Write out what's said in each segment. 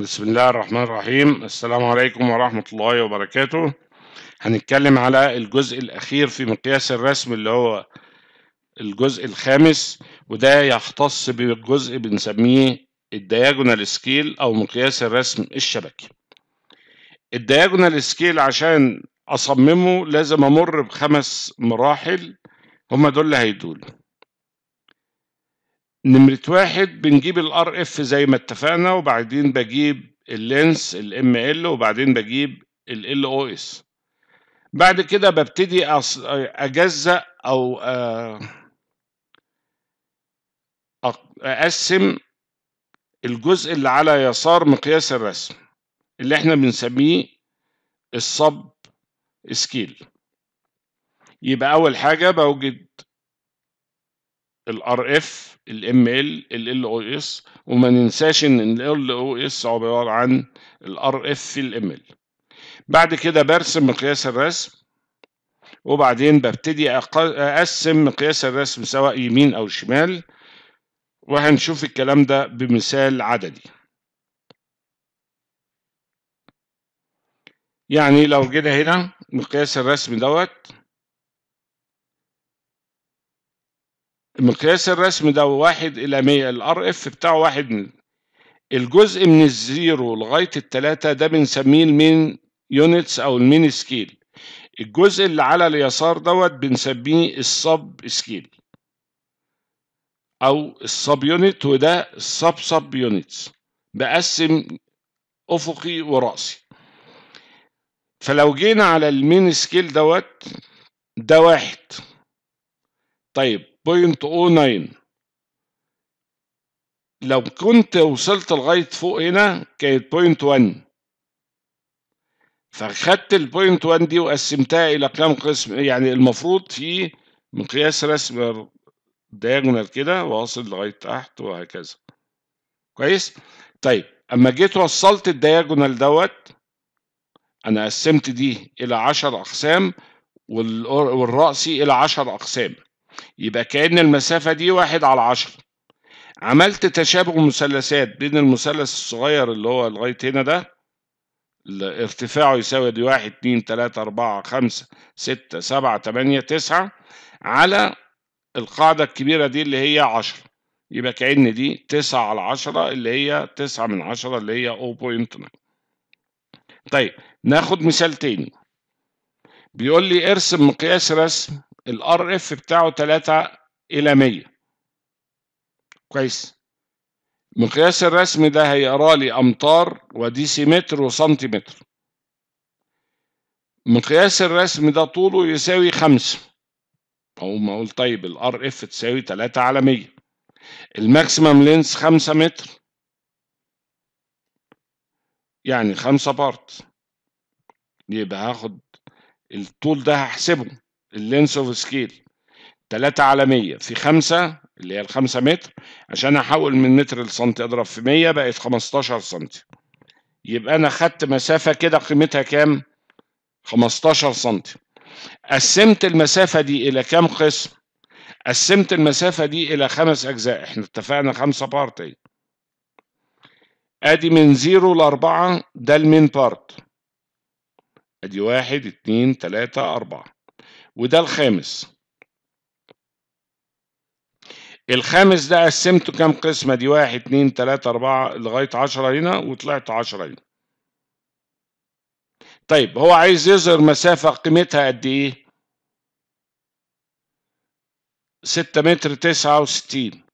بسم الله الرحمن الرحيم السلام عليكم ورحمة الله وبركاته هنتكلم على الجزء الأخير في مقياس الرسم اللي هو الجزء الخامس وده يختص بالجزء بنسميه الدياجونال سكيل أو مقياس الرسم الشبكي الدياجونال سكيل عشان أصممه لازم أمر بخمس مراحل هما دول اللي هيدولي نمرة واحد بنجيب الار اف زي ما اتفقنا وبعدين بجيب اللينس الام ال وبعدين بجيب ال او اس بعد كده ببتدي اجزأ او آه، اقسم الجزء اللي على يسار مقياس الرسم اللي احنا بنسميه الصب سكيل يبقى اول حاجة بوجد الار اف الام ال ال او اس وما ننساش ان ال او اس عباره عن الار اف في الام ال بعد كده برسم مقياس الرسم وبعدين ببتدي اقسم مقياس الرسم سواء يمين او شمال وهنشوف الكلام ده بمثال عددي يعني لو جينا هنا مقياس الرسم دوت مقياس الرسم ده واحد إلى مية الار اف بتاعه واحد من الجزء من الزيرو لغاية التلاتة ده بنسميه المين يونتس أو المين سكيل الجزء اللي على اليسار دوت بنسميه الصب سكيل أو الصب يونت وده الصب صب يونتس بقسم أفقي ورأسي فلو جينا على المين سكيل دوت ده واحد طيب 0.09 لو كنت وصلت لغاية فوق هنا كانت 0.1 فخدت ال 1 دي وقسمتها الى كام قسم يعني المفروض في مقياس رسم دايجونال كده واصل لغايه تحت وهكذا كويس طيب اما جيت وصلت الدايجونال دوت انا قسمت دي الى 10 اقسام والرأسي الى 10 اقسام يبقى كأن المسافة دي واحد على عشرة عملت تشابه مثلثات بين المثلث الصغير اللي هو لغاية هنا ده ارتفاعه يساوي دي واحد اتنين تلاتة أربعة خمسة ستة سبعة تمانية تسعة على القاعدة الكبيرة دي اللي هي عشرة يبقى كأن دي تسعة على عشرة اللي هي تسعة من عشرة اللي هي 0.9 طيب ناخد مثال تاني بيقول لي ارسم مقياس رسم الار اف بتاعه 3 الى 100 كويس مقياس الرسم ده هيقرا لي امتار وديسيمتر وسنتيمتر مقياس الرسم ده طوله يساوي 5 او ما اقول طيب الار اف تساوي 3 على 100 الماكسيمم لينس 5 متر يعني 5 بارت يبقى هاخد الطول ده هحسبه اللينس اوف سكيل 3 على 100 في 5 اللي هي ال 5 متر عشان احول من متر لسنتي اضرب في 100 بقت 15 سنتي يبقى انا خدت مسافه كده قيمتها كام 15 سنتي قسمت المسافه دي الى كام قسم قسمت المسافه دي الى خمس اجزاء احنا اتفقنا خمسه بارت اهي ادي من 0 ل 4 ده المين بارت ادي 1 2 3 4 وده الخامس الخامس ده قسمته كام قسمة دي واحد اتنين تلاتة أربعة لغاية عشرة هنا وطلعت عشرة هنا طيب هو عايز يظهر مسافة قيمتها قد إيه؟ ستة متر تسعة وستين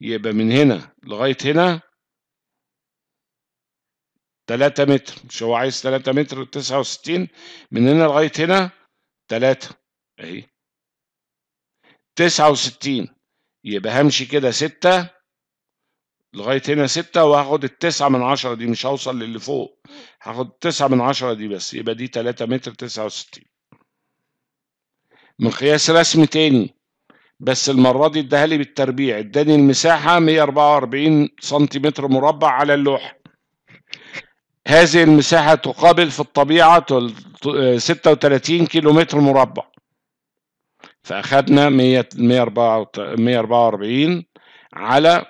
يبقى من هنا لغاية هنا تلاتة متر مش هو عايز تلاتة متر تسعة وستين من هنا لغاية هنا تلاتة اهي 69 يبقى همشي كده 6 لغاية هنا 6 وهاخد التسعة من 10 دي مش هوصل للي فوق هاخد التسعة من 10 دي بس يبقى دي 3 متر 69 من قياس رسم تاني بس المرة دي اداها لي بالتربيع اداني المساحة 144 سنتيمتر مربع على اللوحة هذه المساحة تقابل في الطبيعة 36 كيلومتر مربع فأخذنا 144 على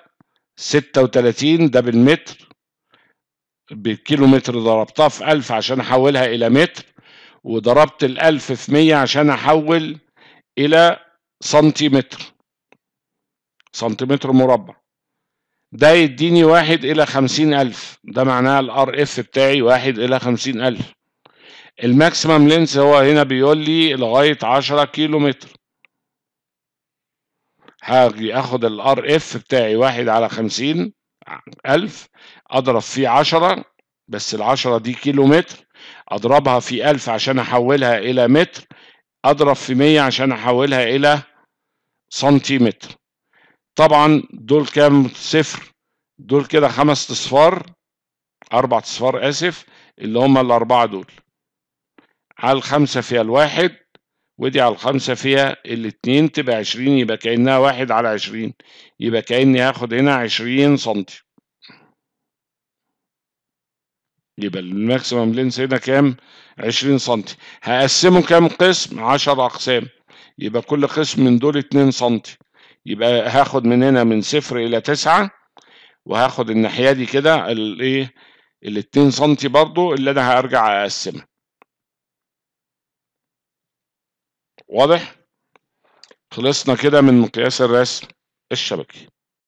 36 ده بالمتر بالكيلو متر ضربتها في 1000 عشان أحولها إلى متر وضربت ال 1000 في 100 عشان أحول إلى سنتيمتر سنتيمتر مربع ده يديني واحد إلى خمسين ألف ده معناها الار اف بتاعي واحد إلى خمسين ألف الماكسيمم لينس هو هنا بيقول لي لغاية عشرة كيلو متر هاجي اخد الار اف بتاعي واحد على خمسين ألف أضرب فيه عشرة بس العشرة دي كيلو متر أضربها في ألف عشان أحولها إلى متر أضرب في مية عشان أحولها إلى سنتيمتر طبعا دول كام صفر دول كده خمس أصفار أربع أصفار آسف اللي هما الأربعة دول على الخمسة في الواحد ودي على الخمسة فيها الاتنين تبقى عشرين يبقى كأنها واحد على عشرين يبقى كأني هاخد هنا عشرين سنتي يبقى الماكسيمم لينس هنا كام؟ عشرين سنتي هقسمه كام قسم؟ عشر أقسام يبقى كل قسم من دول اتنين سنتي يبقى هاخد من هنا من صفر إلى تسعة وهاخد الناحية دي كده الإيه؟ الاتنين سنتي برضو اللي أنا هرجع أقسمها واضح خلصنا كده من قياس الرسم الشبكي